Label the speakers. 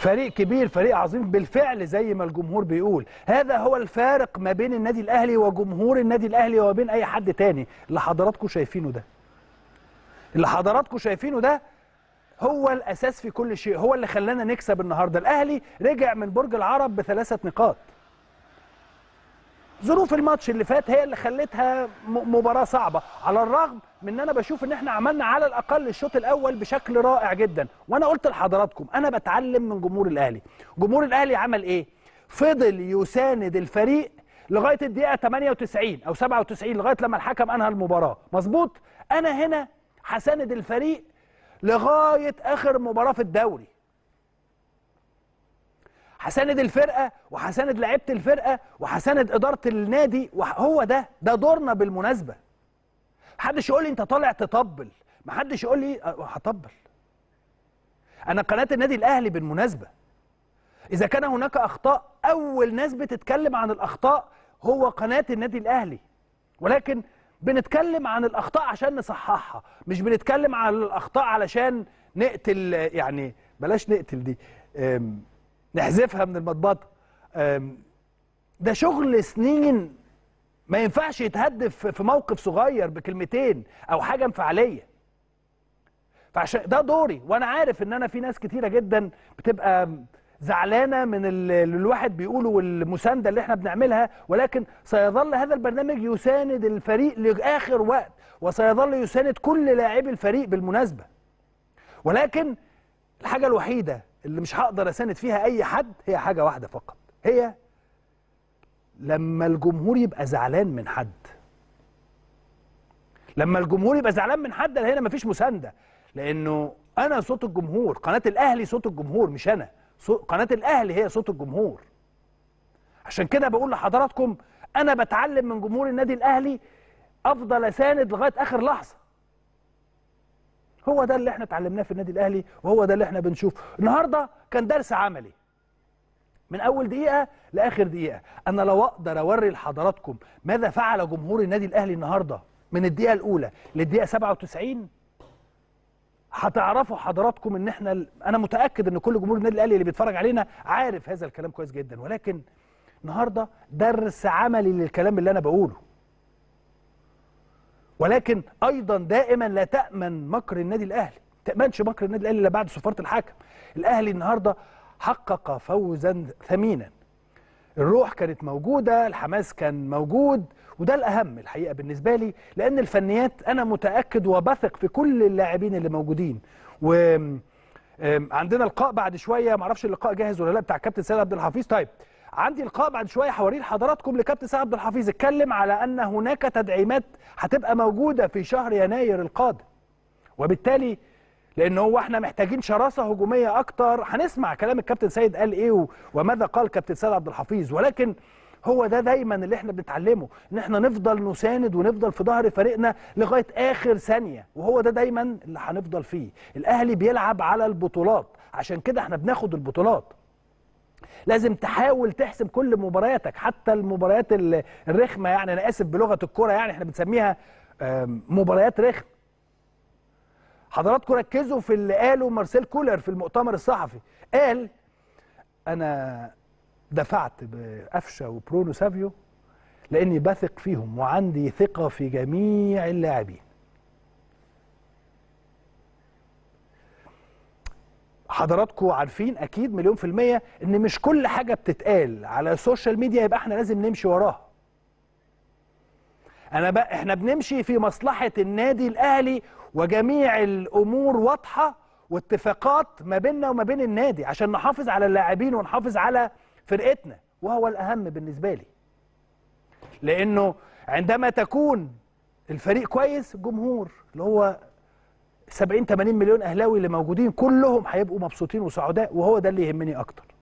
Speaker 1: فريق كبير فريق عظيم بالفعل زي ما الجمهور بيقول هذا هو الفارق ما بين النادي الاهلي وجمهور النادي الاهلي وما بين اي حد تاني اللي حضراتكم شايفينه ده اللي حضراتكم شايفينه ده هو الاساس في كل شيء هو اللي خلانا نكسب النهارده الاهلي رجع من برج العرب بثلاثه نقاط ظروف الماتش اللي فات هي اللي خلتها مباراه صعبه على الرغم من ان انا بشوف ان احنا عملنا على الاقل الشوط الاول بشكل رائع جدا وانا قلت لحضراتكم انا بتعلم من جمهور الاهلي جمهور الاهلي عمل ايه فضل يساند الفريق لغايه الدقيقه 98 او 97 لغايه لما الحكم انهى المباراه مظبوط انا هنا هساند الفريق لغايه اخر مباراه في الدوري هساند الفرقه وهساند لعيبه الفرقه وهساند اداره النادي هو ده ده دورنا بالمناسبه محدش يقول لي انت طالع تطبل محدش يقول لي هطبل انا قناه النادي الاهلي بالمناسبه اذا كان هناك اخطاء اول ناس بتتكلم عن الاخطاء هو قناه النادي الاهلي ولكن بنتكلم عن الاخطاء عشان نصححها مش بنتكلم عن الاخطاء علشان نقتل يعني بلاش نقتل دي نحذفها من المطبطه ده شغل سنين ما ينفعش يتهدف في موقف صغير بكلمتين او حاجه انفعاليه فعشان ده دوري وانا عارف ان انا في ناس كتيره جدا بتبقى زعلانه من اللي الواحد بيقوله والمسانده اللي احنا بنعملها ولكن سيظل هذا البرنامج يساند الفريق لاخر وقت وسيظل يساند كل لاعبي الفريق بالمناسبه ولكن الحاجه الوحيده اللي مش هقدر اساند فيها اي حد هي حاجه واحده فقط هي لما الجمهور يبقى زعلان من حد لما الجمهور يبقى زعلان من حد هنا مفيش مسانده لانه انا صوت الجمهور قناه الاهلي صوت الجمهور مش انا قناه الاهلي هي صوت الجمهور عشان كده بقول لحضراتكم انا بتعلم من جمهور النادي الاهلي افضل اساند لغايه اخر لحظه هو ده اللي احنا اتعلمناه في النادي الاهلي وهو ده اللي احنا بنشوفه النهارده كان درس عملي من اول دقيقه لاخر دقيقه انا لو اقدر اوري لحضراتكم ماذا فعل جمهور النادي الاهلي النهارده من الدقيقه الاولى للدقيقه 97 هتعرفوا حضراتكم ان احنا انا متاكد ان كل جمهور النادي الاهلي اللي بيتفرج علينا عارف هذا الكلام كويس جدا ولكن النهارده درس عملي للكلام اللي انا بقوله ولكن ايضا دائما لا تامن مكر النادي الاهلي ما تامنش مكر النادي الاهلي الا بعد صفاره الحكم الاهلي النهارده حقق فوزا ثمينا الروح كانت موجوده الحماس كان موجود وده الاهم الحقيقه بالنسبه لي لان الفنيات انا متاكد وبثق في كل اللاعبين اللي موجودين و عندنا لقاء بعد شويه معرفش اللقاء جاهز ولا لا بتاع كابتن سيد عبد الحفيظ طيب عندي لقاء بعد شويه حوارير حضراتكم لكابتن سعد عبد الحفيظ اتكلم على ان هناك تدعيمات هتبقى موجوده في شهر يناير القادم وبالتالي لان هو احنا محتاجين شراسه هجوميه اكتر هنسمع كلام الكابتن سيد قال ايه وماذا قال كابتن سيد عبد الحفيظ ولكن هو ده دايما اللي احنا بنتعلمه ان احنا نفضل نساند ونفضل في ظهر فريقنا لغايه اخر ثانيه وهو ده دايما اللي هنفضل فيه الاهلي بيلعب على البطولات عشان كده احنا بناخد البطولات لازم تحاول تحسم كل مبارياتك حتى المباريات الرخمه يعني انا اسف بلغه الكوره يعني احنا بنسميها مباريات رخم حضراتكم ركزوا في اللي قاله مارسيل كولر في المؤتمر الصحفي قال انا دفعت بقفشه وبرونو سافيو لاني بثق فيهم وعندي ثقه في جميع اللاعبين حضراتكم عارفين اكيد مليون في الميه ان مش كل حاجه بتتقال على السوشيال ميديا يبقى احنا لازم نمشي وراها انا بقى احنا بنمشي في مصلحه النادي الاهلي وجميع الامور واضحه واتفاقات ما بيننا وما بين النادي عشان نحافظ على اللاعبين ونحافظ على فرقتنا وهو الاهم بالنسبه لي لانه عندما تكون الفريق كويس الجمهور اللي هو 70 80 مليون اهلاوي اللي موجودين كلهم هيبقوا مبسوطين وسعداء وهو ده اللي يهمني اكتر